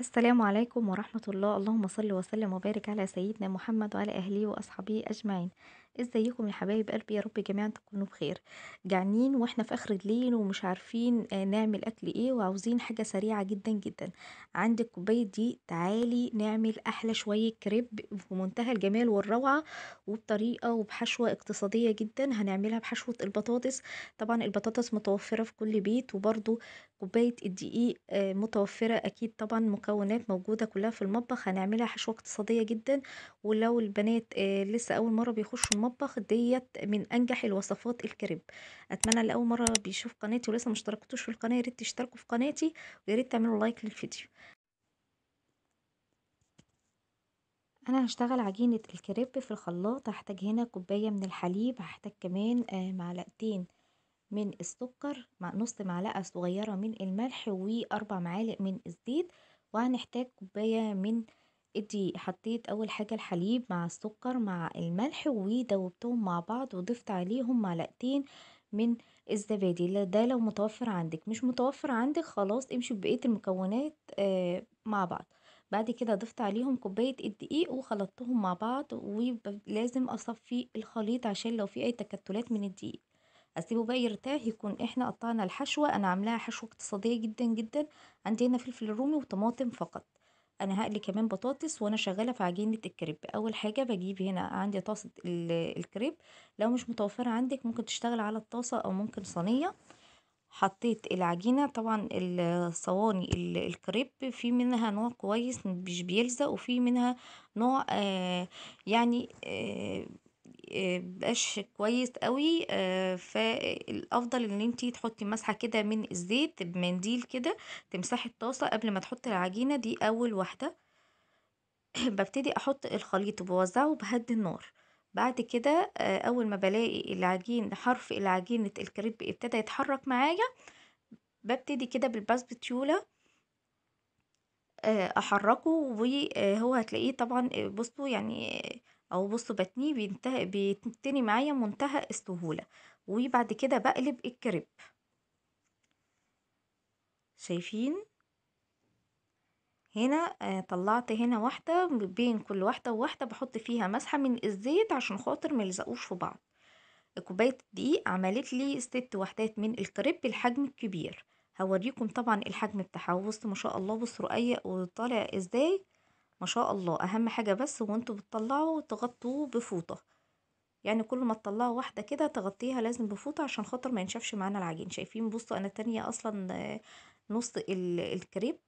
السلام عليكم ورحمة الله اللهم صل وسلم وبارك على سيدنا محمد وعلى أهله وأصحابه أجمعين ازيكم يا حبايب قلبي يا رب جميعا تكونوا بخير جعانين واحنا في اخر الليل ومش عارفين آه، نعمل اكل ايه وعاوزين حاجه سريعه جدا جدا عندك كوبايه دي تعالي نعمل احلى شويه كريب في منتهى الجمال والروعه وبطريقه وبحشوه اقتصاديه جدا هنعملها بحشوه البطاطس طبعا البطاطس متوفره في كل بيت وبرده كوبايه الدقيق آه، متوفره اكيد طبعا مكونات موجوده كلها في المطبخ هنعملها حشوه اقتصاديه جدا ولو البنات آه، لسه اول مره بيخشوا المطبخ ديت من انجح الوصفات الكريب اتمنى لاول مره بيشوف قناتي ولسه ما اشتركتوش في القناه يا ريت تشتركوا في قناتي ويا ريت تعملوا لايك للفيديو انا هشتغل عجينه الكريب في الخلاط هحتاج هنا كوبايه من الحليب هحتاج كمان آه، معلقتين من السكر مع نص معلقه صغيره من الملح واربع معالق من الزيت وهنحتاج كوبايه من أنتِ حطيت أول حاجة الحليب مع السكر مع الملح ودوبتهم مع بعض وضفت عليهم معلقتين من الزبادي ده لو متوفر عندك مش متوفر عندك خلاص امشي ببقية المكونات آه، مع بعض بعد كده ضفت عليهم كوباية الدقيق وخلطتهم مع بعض ولازم أصفي الخليط عشان لو في أي تكتلات من الدقيق اسيبه بقى يرتاح يكون احنا قطعنا الحشوة انا عاملاها حشوة اقتصادية جدا جدا عندي هنا فلفل رومي وطماطم فقط أنا هقلي كمان بطاطس وأنا شغّالة في عجينة الكريب، أول حاجة بجيب هنا عندي طاسة الكريب، لو مش متوفرة عندِك ممكن تشتغلي على الطاسة أو ممكن صينية، حطيت العجينة طبعًا الصواني الكريب في منها نوع كويس مش بيلزق وفي منها نوع آه، يعني آه، آه، بقاش كويس قوي آه، فالافضل ان انتي تحطي مسحه كده من الزيت بمنديل كده تمسحي الطاسه قبل ما تحطي العجينه دي اول واحده ببتدي احط الخليط وبوزعه بهدي النار بعد كده آه، اول ما بلاقي العجين حرف العجينه الكريب ابتدى يتحرك معايا ببتدي كده بتيولة احركه وهو هتلاقيه طبعا بصوا يعني او بصوا بتنيه بينتهي بيتني معايا منتهى السهولة وبعد كده بقلب الكريب شايفين هنا آه، طلعت هنا واحدة بين كل واحدة وواحدة بحط فيها مسحة من الزيت عشان خاطر يلزقوش في بعض كوباية الدقيق عملت لي ست وحدات من الكريب الحجم الكبير هوريكم طبعا الحجم بتاعها بصوا ما شاء الله بصوا رقيق وطالع ازاي ما شاء الله اهم حاجة بس وانتوا بتطلعوا تغطوه بفوطة يعني كل ما تطلعوا واحدة كده تغطيها لازم بفوطة عشان خاطر ما ينشفش معانا العجين شايفين بصوا انا تانية اصلا نص الكريب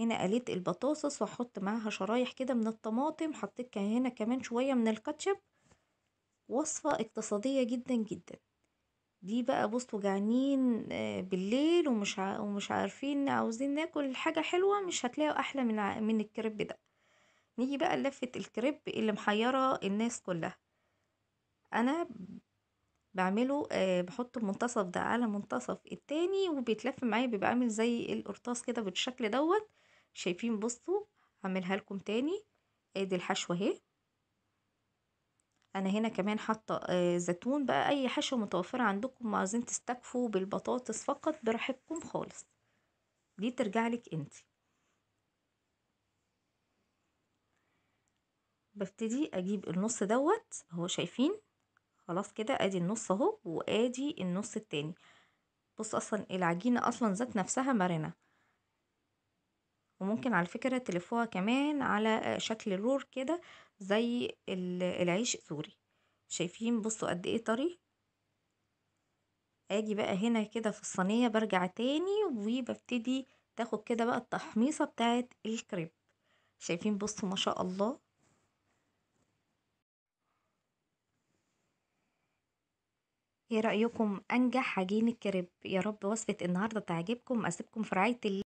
هنا قليت البطاطس وحط معاها شرايح كده من الطماطم حطيت هنا كمان شوية من الكاتشب وصفة اقتصادية جدا جدا دي بقى بُص وجعانين آه، بالليل ومش ع ومش عارفين عاوزين ناكل حاجة حلوة مش هتلاقوا أحلى من ع من الكريب ده. نيجي بقى لفه الكريب اللي محيرة الناس كلها. أنا بعمله آه، بحط المنتصف ده على منتصف التاني وبيتلف معايا بيبقى عامل زي القرطاس كده بالشكل دوت شايفين بُصوا هعملها لكم تاني، آدي آه، الحشوة أهي. انا هنا كمان حاطه آه زيتون بقى اي حشوه متوفره عندكم عايزين تستكفوا بالبطاطس فقط براحتكم خالص دي ترجع لك انت ببتدي اجيب النص دوت اهو شايفين خلاص كده ادي النص اهو وادي النص التاني بص اصلا العجينه اصلا ذات نفسها مرنه وممكن على فكره تلفوها كمان على آه، شكل رور كده زي العيش السوري شايفين بصوا قد ايه طري اجي بقى هنا كده في الصينية برجع تاني وببتدي تاخد كده بقى التحميصة بتاعت الكريب شايفين بصوا ما شاء الله ايه رأيكم انجح عجين الكريب يا رب وصفة النهاردة تعجبكم اسيبكم في رعاية الله